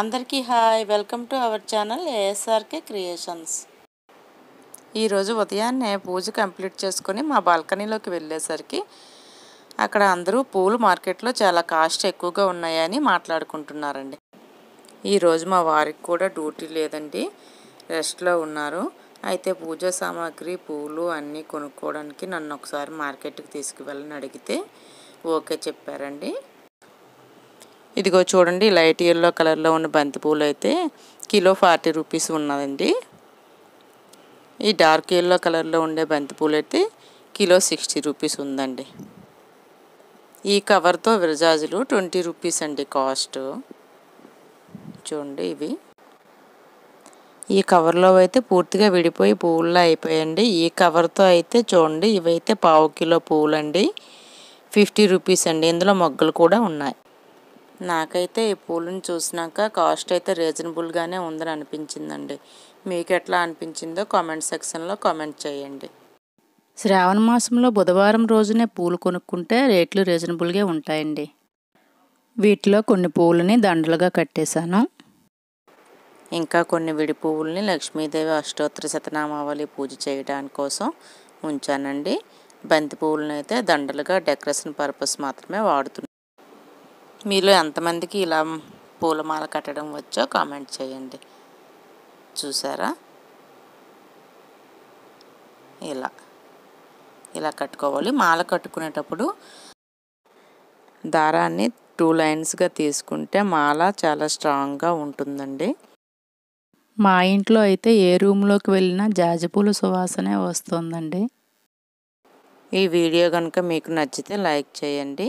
అందరికీ hi welcome to our channel ASRK creations ఈరోజు ఉదయాన్నే పూజ కంప్లీట్ చేసుకొని మా బాల్కనీలోకి వెళ్ళేసరికి అక్కడ అందరూ పూలు మార్కెట్లో చాలా కాస్ట్ ఎక్కువగా ఉన్నాయని మాట్లాడుకుంటున్నారండి ఈరోజు మా వారికి కూడా డ్యూటీ లేదండి రెస్ట్లో ఉన్నారు అయితే పూజా సామాగ్రి పూలు అన్నీ కొనుక్కోవడానికి నన్ను ఒకసారి మార్కెట్కి తీసుకువెళ్ళని అడిగితే ఓకే చెప్పారండి ఇదిగో చూడండి లైట్ ఎల్లో కలర్లో ఉన్న బంతి పూలు అయితే కిలో ఫార్టీ రూపీస్ ఉన్నదండి ఈ డార్క్ ఎల్లో కలర్లో ఉండే బంతి పూలు అయితే కిలో సిక్స్టీ రూపీస్ ఉందండి ఈ కవర్తో విరజాజులు ట్వంటీ రూపీస్ అండి కాస్ట్ చూడండి ఇవి ఈ కవర్లో అయితే పూర్తిగా విడిపోయి పువ్వుల్లో అయిపోయాయండి ఈ కవర్తో అయితే చూడండి ఇవైతే పావు కిలో పూలండి ఫిఫ్టీ రూపీస్ అండి ఇందులో మొగ్గలు కూడా ఉన్నాయి నాకైతే ఈ పూలను చూసినాక కాస్ట్ అయితే రీజనబుల్గానే ఉందని అనిపించిందండి మీకు ఎట్లా అనిపించిందో కామెంట్ సెక్షన్లో కామెంట్ చేయండి శ్రావణ మాసంలో బుధవారం రోజునే పూలు కొనుక్కుంటే రేట్లు రీజనబుల్గా ఉంటాయండి వీటిలో కొన్ని పూలని దండలుగా కట్టేశాను ఇంకా కొన్ని విడి పువ్వుల్ని లక్ష్మీదేవి అష్టోత్తర శతనామావళి పూజ చేయడానికి కోసం ఉంచానండి బంతి పువ్వులను అయితే దండలుగా డెకరేషన్ పర్పస్ మాత్రమే వాడుతున్నాను మీలో ఎంతమందికి ఇలా పూలమాల కట్టడం వచ్చో కామెంట్ చేయండి చూసారా ఇలా ఇలా కట్టుకోవాలి మాల కట్టుకునేటప్పుడు దారాన్ని టూ లైన్స్గా తీసుకుంటే మాల చాలా స్ట్రాంగ్గా ఉంటుందండి మా ఇంట్లో అయితే ఏ రూమ్లోకి వెళ్ళినా జాజిపూల సువాసనే వస్తుందండి ఈ వీడియో కనుక మీకు నచ్చితే లైక్ చేయండి